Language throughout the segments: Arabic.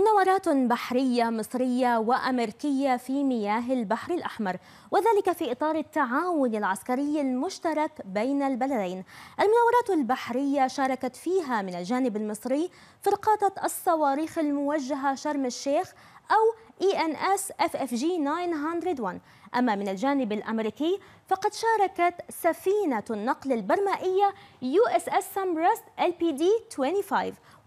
مناورات بحرية مصرية وأمريكية في مياه البحر الأحمر وذلك في إطار التعاون العسكري المشترك بين البلدين المناورات البحرية شاركت فيها من الجانب المصري فرقاطة الصواريخ الموجهة شرم الشيخ أو ENS FFG 901 أما من الجانب الأمريكي فقد شاركت سفينة النقل البرمائية USS Samrest LPD-25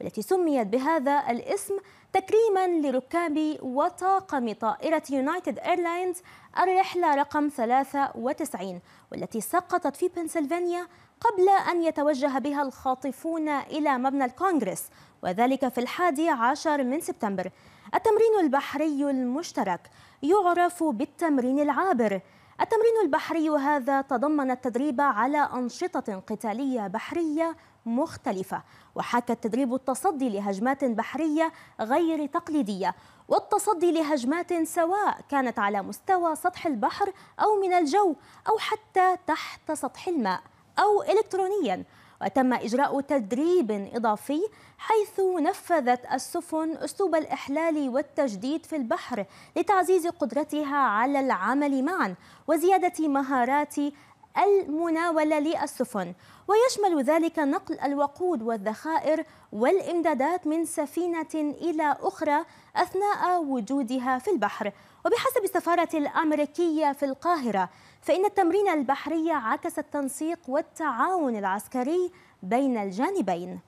والتي سميت بهذا الاسم تكريما لركاب وطاقم طائرة يونايتد ايرلاينز الرحلة رقم 93 والتي سقطت في بنسلفانيا قبل أن يتوجه بها الخاطفون إلى مبنى الكونغرس وذلك في الحادي عشر من سبتمبر التمرين البحري المشترك يعرف بالتمرين العابر التمرين البحري هذا تضمن التدريب على أنشطة قتالية بحرية مختلفة وحكى التدريب التصدي لهجمات بحرية غير تقليدية والتصدي لهجمات سواء كانت على مستوى سطح البحر أو من الجو أو حتى تحت سطح الماء أو إلكترونياً وتم إجراء تدريب إضافي حيث نفذت السفن أسلوب الإحلال والتجديد في البحر لتعزيز قدرتها على العمل معا وزيادة مهارات المناولة للسفن ويشمل ذلك نقل الوقود والذخائر والإمدادات من سفينة إلى أخرى أثناء وجودها في البحر وبحسب السفارة الأمريكية في القاهرة فإن التمرين البحري عكس التنسيق والتعاون العسكري بين الجانبين